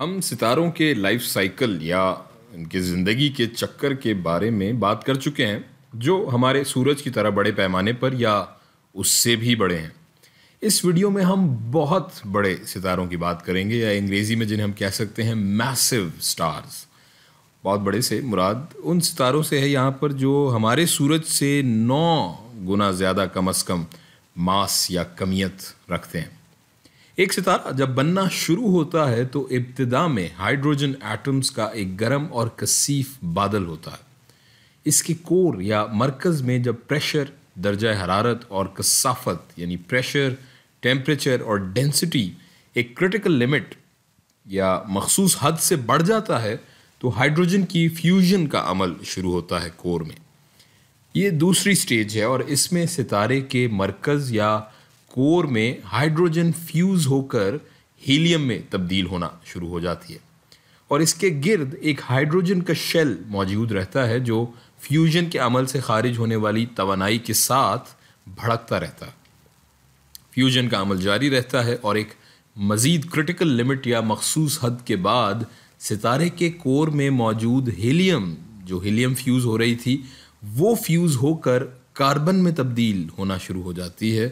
हम सितारों के लाइफ साइकिल या उनके ज़िंदगी के चक्कर के बारे में बात कर चुके हैं जो हमारे सूरज की तरह बड़े पैमाने पर या उससे भी बड़े हैं इस वीडियो में हम बहुत बड़े सितारों की बात करेंगे या अंग्रेज़ी में जिन्हें हम कह सकते हैं मैसिव स्टार्स बहुत बड़े से मुराद उन सितारों से है यहाँ पर जो हमारे सूरज से नौ गुना ज़्यादा कम अज़ कम मास या कमियत रखते हैं एक सितारा जब बनना शुरू होता है तो इब्तदा में हाइड्रोजन एटम्स का एक गर्म और कसीफ बादल होता है इसके कोर या मरकज़ में जब प्रेशर दर्जा हरारत और कसाफत यानी प्रेशर टेम्परेचर और डेंसिटी एक क्रिटिकल लिमिट या मखसूस हद से बढ़ जाता है तो हाइड्रोजन की फ्यूजन का अमल शुरू होता है कोर में ये दूसरी स्टेज है और इसमें सितारे के मरकज़ या कोर में हाइड्रोजन फ्यूज होकर हीलियम में तब्दील होना शुरू हो जाती है और इसके गिर्द एक हाइड्रोजन का शेल मौजूद रहता है जो फ्यूजन के अमल से खारिज होने वाली तोानाई के साथ भड़कता रहता है फ्यूजन का अमल जारी रहता है और एक मज़ीद क्रिटिकल लिमिट या मखसूस हद के बाद सितारे के कोर में मौजूद हीलियम जो हीलियम फ्यूज़ हो रही थी वो फ्यूज़ होकर कार्बन में तब्दील होना शुरू हो जाती है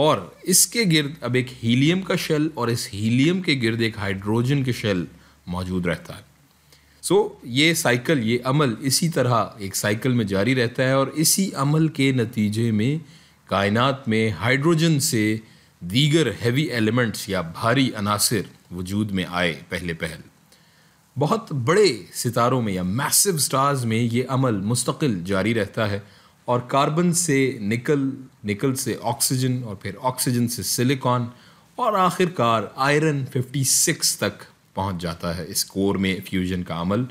और इसके गिर्द अब एक हीलियम का शेल और इस हीलियम के गिर्द एक हाइड्रोजन के शेल मौजूद रहता है सो so, ये साइकिल ये अमल इसी तरह एक साइकिल में जारी रहता है और इसी अमल के नतीजे में कायनात में हाइड्रोजन से दीगर हैवी एलिमेंट्स या भारी अनासर वजूद में आए पहले पहल बहुत बड़े सितारों में या मैसिव स्टार्स में ये अमल मुस्तकिल जारी रहता है और कार्बन से निकल निकल से ऑक्सीजन और फिर ऑक्सीजन से सिलिकॉन और आखिरकार आयरन 56 तक पहुंच जाता है इस कोर में फ्यूजन का अमल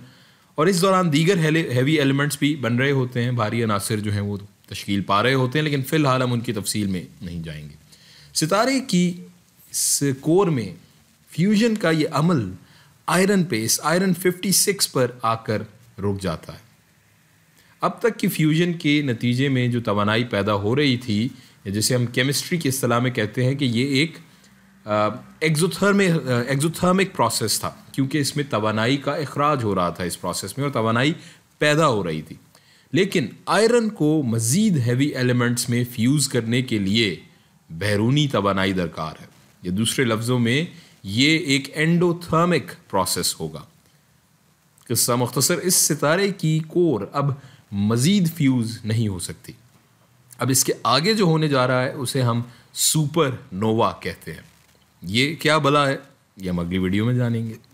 और इस दौरान दीगर हैवी एलिमेंट्स भी बन रहे होते हैं भारी अनासर जो हैं वो तश्कील पा रहे होते हैं लेकिन फ़िलहाल हम उनकी तफसील में नहीं जाएंगे सितारे की इस कोर में फ्यूजन का ये अमल आयरन पे इस आयरन 56 पर आकर रुक जाता है अब तक की फ्यूजन के नतीजे में जो तोानाई पैदा हो रही थी जिसे हम केमिस्ट्री की असलाह में कहते हैं कि ये एक एक्जोथर्मिक एक्जोथर्मिक प्रोसेस था क्योंकि इसमें तोानाई का अखराज हो रहा था इस प्रोसेस में और तोानाई पैदा हो रही थी लेकिन आयरन को मज़ीद हैवी एलिमेंट्स में फ्यूज़ करने के लिए बैरूनी तोानाई दरकार है या दूसरे लफ्ज़ों में ये एक एंडोथर्मिक प्रोसेस होगा किस्सा मुख्तसर इस सितारे की कोर अब मज़ीद फ्यूज़ नहीं हो सकती अब इसके आगे जो होने जा रहा है उसे हम सुपर नोवा कहते हैं ये क्या भला है ये हम अगली वीडियो में जानेंगे